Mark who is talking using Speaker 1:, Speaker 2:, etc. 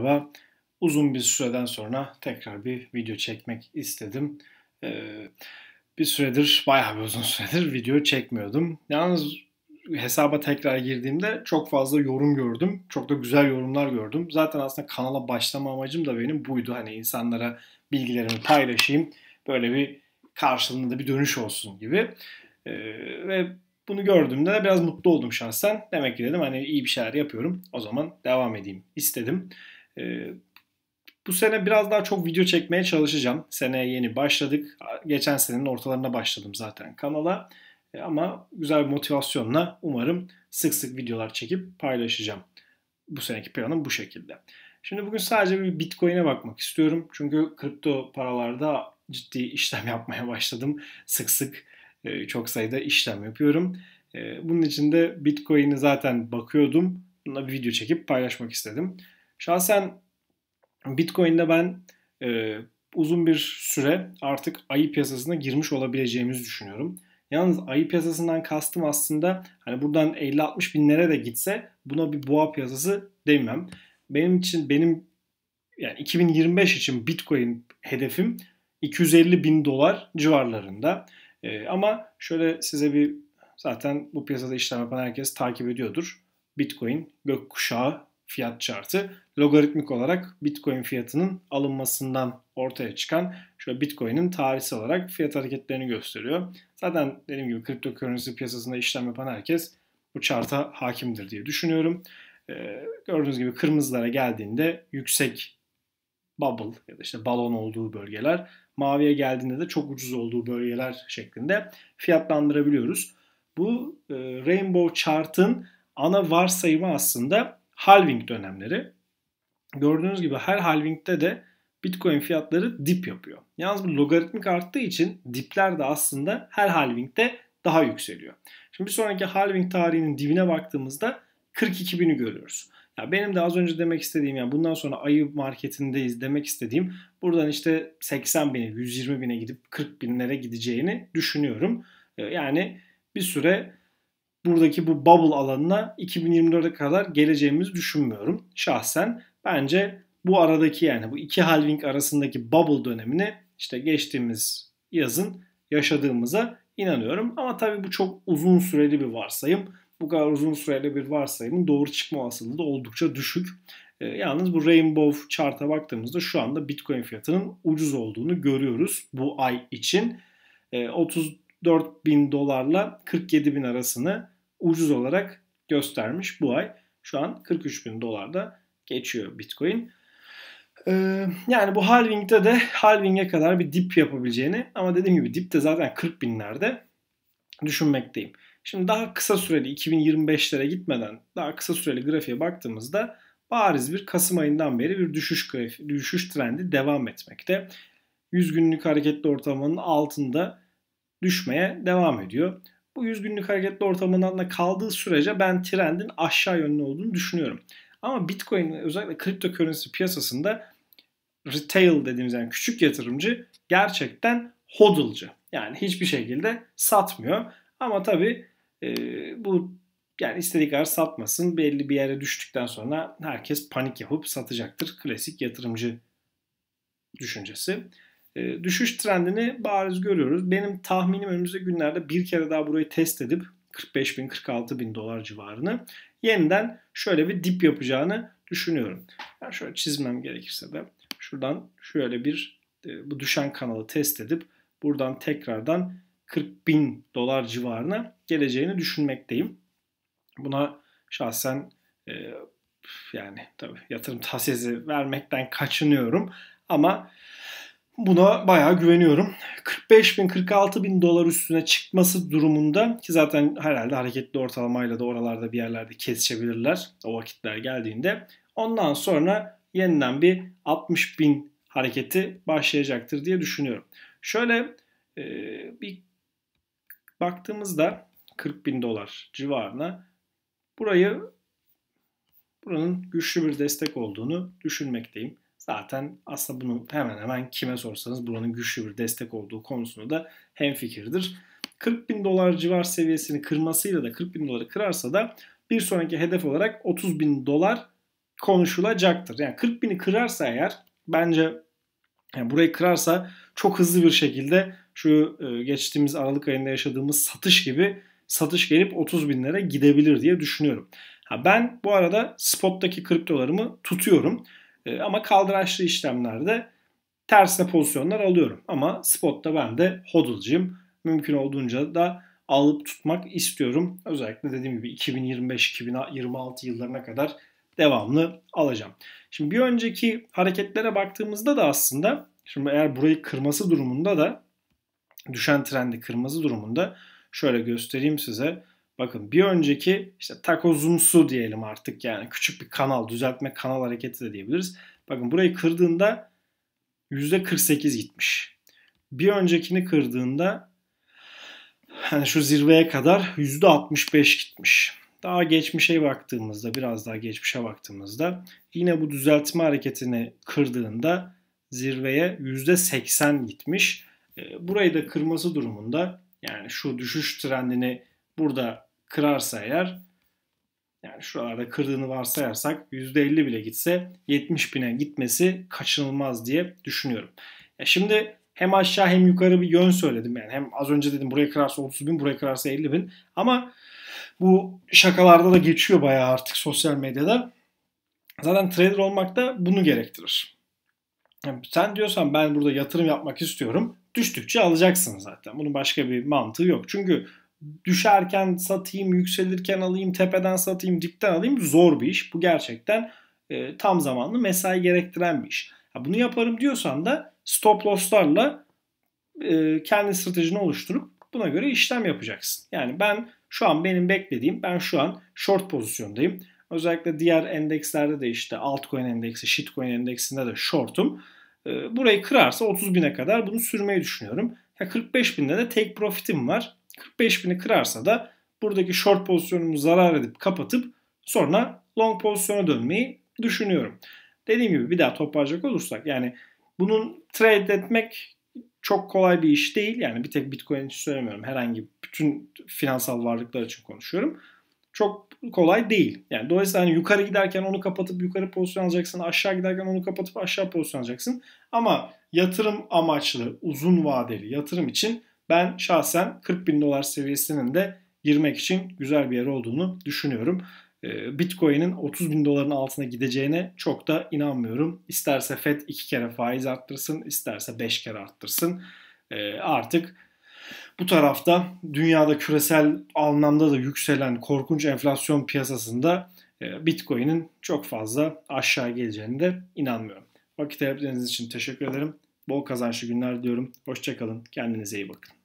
Speaker 1: merhaba. Uzun bir süreden sonra tekrar bir video çekmek istedim. Ee, bir süredir, bayağı bir uzun süredir video çekmiyordum. Yalnız hesaba tekrar girdiğimde çok fazla yorum gördüm. Çok da güzel yorumlar gördüm. Zaten aslında kanala başlama amacım da benim buydu. Hani insanlara bilgilerimi paylaşayım. Böyle bir karşılığında da bir dönüş olsun gibi. Ee, ve bunu gördüğümde de biraz mutlu oldum şahsen. Demek ki dedim hani iyi bir şeyler yapıyorum. O zaman devam edeyim istedim. Ee, bu sene biraz daha çok video çekmeye çalışacağım. Seneye yeni başladık. Geçen senenin ortalarına başladım zaten kanala. Ee, ama güzel bir motivasyonla umarım sık sık videolar çekip paylaşacağım. Bu seneki planım bu şekilde. Şimdi bugün sadece bir Bitcoin'e bakmak istiyorum. Çünkü kripto paralarda ciddi işlem yapmaya başladım. Sık sık e, çok sayıda işlem yapıyorum. E, bunun için de Bitcoin'i zaten bakıyordum. Buna bir video çekip paylaşmak istedim. Şahsen Bitcoin'de ben e, uzun bir süre artık ayı piyasasına girmiş olabileceğimizi düşünüyorum. Yalnız ayı piyasasından kastım aslında hani buradan 50-60 binlere de gitse buna bir boğa piyasası demem. Benim için benim yani 2025 için Bitcoin hedefim 250 bin dolar civarlarında. Ee, ama şöyle size bir zaten bu piyasada işlem yapan herkes takip ediyordur. Bitcoin gökkuşağı fiyat çartı logaritmik olarak Bitcoin fiyatının alınmasından ortaya çıkan şöyle Bitcoin'in tarihi olarak fiyat hareketlerini gösteriyor. Zaten dediğim gibi kripto kriptokörnesi piyasasında işlem yapan herkes bu çarta hakimdir diye düşünüyorum. Ee, gördüğünüz gibi kırmızılara geldiğinde yüksek bubble ya da işte balon olduğu bölgeler, maviye geldiğinde de çok ucuz olduğu bölgeler şeklinde fiyatlandırabiliyoruz. Bu e, rainbow chart'ın ana varsayımı aslında halving dönemleri. Gördüğünüz gibi her halvingde de Bitcoin fiyatları dip yapıyor. Yalnız bu logaritmik arttığı için dipler de aslında her halvingde daha yükseliyor. Şimdi bir sonraki halving tarihinin dibine baktığımızda 42.000'i görüyoruz. Ya benim de az önce demek istediğim yani bundan sonra ayı marketindeyiz demek istediğim buradan işte 80 bine 120 bine gidip 40 binlere gideceğini düşünüyorum. Ee, yani bir süre buradaki bu bubble alanına 2024'e kadar geleceğimizi düşünmüyorum şahsen. Bence bu aradaki yani bu iki halving arasındaki bubble dönemini işte geçtiğimiz yazın yaşadığımıza inanıyorum. Ama tabii bu çok uzun süreli bir varsayım. Bu kadar uzun süreli bir varsayımın doğru çıkma olasılığı da oldukça düşük. E, yalnız bu Rainbow chart'a baktığımızda şu anda Bitcoin fiyatının ucuz olduğunu görüyoruz bu ay için. E, ee, 34 bin dolarla 47 bin arasını ucuz olarak göstermiş bu ay. Şu an 43 bin dolarda geçiyor Bitcoin. Ee, yani bu halving'de de halving'e kadar bir dip yapabileceğini ama dediğim gibi dip de zaten 40 binlerde düşünmekteyim. Şimdi daha kısa süreli 2025'lere gitmeden daha kısa süreli grafiğe baktığımızda bariz bir Kasım ayından beri bir düşüş grafi, düşüş trendi devam etmekte. 100 günlük hareketli ortalamanın altında düşmeye devam ediyor. Bu 100 günlük hareketli ortamından da kaldığı sürece ben trendin aşağı yönlü olduğunu düşünüyorum. Ama Bitcoin özellikle kripto cryptocurrency piyasasında retail dediğimiz yani küçük yatırımcı gerçekten hodlcı. Yani hiçbir şekilde satmıyor. Ama tabii e, bu yani istediği kadar satmasın. Belli bir yere düştükten sonra herkes panik yapıp satacaktır. Klasik yatırımcı düşüncesi. Ee, düşüş trendini bariz görüyoruz. Benim tahminim önümüzdeki günlerde bir kere daha burayı test edip 45 bin 46 bin dolar civarını yeniden şöyle bir dip yapacağını düşünüyorum. Yani şöyle çizmem gerekirse de şuradan şöyle bir e, bu düşen kanalı test edip buradan tekrardan 40 bin dolar civarına geleceğini düşünmekteyim. Buna şahsen e, yani tabii yatırım tavsiyesi vermekten kaçınıyorum ama Buna bayağı güveniyorum. 45 bin 46 bin dolar üstüne çıkması durumunda ki zaten herhalde hareketli ortalamayla da oralarda bir yerlerde kesişebilirler o vakitler geldiğinde. Ondan sonra yeniden bir 60 bin hareketi başlayacaktır diye düşünüyorum. Şöyle e, bir baktığımızda 40 bin dolar civarına burayı buranın güçlü bir destek olduğunu düşünmekteyim zaten aslında bunu hemen hemen kime sorsanız buranın güçlü bir destek olduğu konusunda da hemfikirdir. 40 bin dolar civar seviyesini kırmasıyla da 40 bin doları kırarsa da bir sonraki hedef olarak 30 bin dolar konuşulacaktır. Yani 40 bini kırarsa eğer bence yani burayı kırarsa çok hızlı bir şekilde şu e, geçtiğimiz Aralık ayında yaşadığımız satış gibi satış gelip 30 binlere gidebilir diye düşünüyorum. Ha ben bu arada spot'taki kriptolarımı tutuyorum. E, ama kaldıraçlı işlemlerde tersine pozisyonlar alıyorum. Ama spotta ben de hodl'cıyım. Mümkün olduğunca da alıp tutmak istiyorum. Özellikle dediğim gibi 2025-2026 yıllarına kadar devamlı alacağım. Şimdi bir önceki hareketlere baktığımızda da aslında şimdi eğer burayı kırması durumunda da düşen trendi kırması durumunda şöyle göstereyim size. Bakın bir önceki işte takozumsu diyelim artık yani küçük bir kanal, düzeltme kanal hareketi de diyebiliriz. Bakın burayı kırdığında %48 gitmiş. Bir öncekini kırdığında yani şu zirveye kadar %65 gitmiş. Daha geçmişe baktığımızda, biraz daha geçmişe baktığımızda yine bu düzeltme hareketini kırdığında zirveye %80 gitmiş. E, burayı da kırması durumunda yani şu düşüş trendini burada kırarsa eğer yani şuralarda kırdığını varsayarsak %50 bile gitse 70 bine gitmesi kaçınılmaz diye düşünüyorum. Ya şimdi hem aşağı hem yukarı bir yön söyledim yani. Hem az önce dedim buraya kırarsa 30 bin, buraya kırarsa 50 bin. Ama bu şakalarda da geçiyor bayağı artık sosyal medyada. Zaten trader olmak da bunu gerektirir. Yani sen diyorsan ben burada yatırım yapmak istiyorum. Düştükçe alacaksın zaten. Bunun başka bir mantığı yok. Çünkü düşerken satayım, yükselirken alayım, tepeden satayım, dipten alayım zor bir iş. Bu gerçekten e, tam zamanlı mesai gerektiren bir iş. Ya bunu yaparım diyorsan da stop loss'larla e, kendi stratejini oluşturup buna göre işlem yapacaksın. Yani ben şu an benim beklediğim, ben şu an short pozisyondayım. Özellikle diğer endekslerde de işte altcoin endeksi, shitcoin endeksinde de shortum. E, burayı kırarsa 30 bine kadar bunu sürmeyi düşünüyorum. Ya 45 binde de take profit'im var. 45.000'i kırarsa da buradaki short pozisyonumu zarar edip kapatıp sonra long pozisyona dönmeyi düşünüyorum. Dediğim gibi bir daha toparlayacak olursak yani bunun trade etmek çok kolay bir iş değil. Yani bir tek Bitcoin için söylemiyorum. Herhangi bütün finansal varlıklar için konuşuyorum. Çok kolay değil. Yani dolayısıyla hani yukarı giderken onu kapatıp yukarı pozisyon alacaksın. Aşağı giderken onu kapatıp aşağı pozisyon alacaksın. Ama yatırım amaçlı uzun vadeli yatırım için ben şahsen 40 bin dolar seviyesinin de girmek için güzel bir yer olduğunu düşünüyorum. Ee, Bitcoin'in 30 bin doların altına gideceğine çok da inanmıyorum. İsterse FED iki kere faiz arttırsın, isterse 5 kere arttırsın. Ee, artık bu tarafta dünyada küresel anlamda da yükselen korkunç enflasyon piyasasında e, Bitcoin'in çok fazla aşağı geleceğine de inanmıyorum. Vakit ayırdığınız için teşekkür ederim. Bol kazançlı günler diyorum. Hoşçakalın. Kendinize iyi bakın.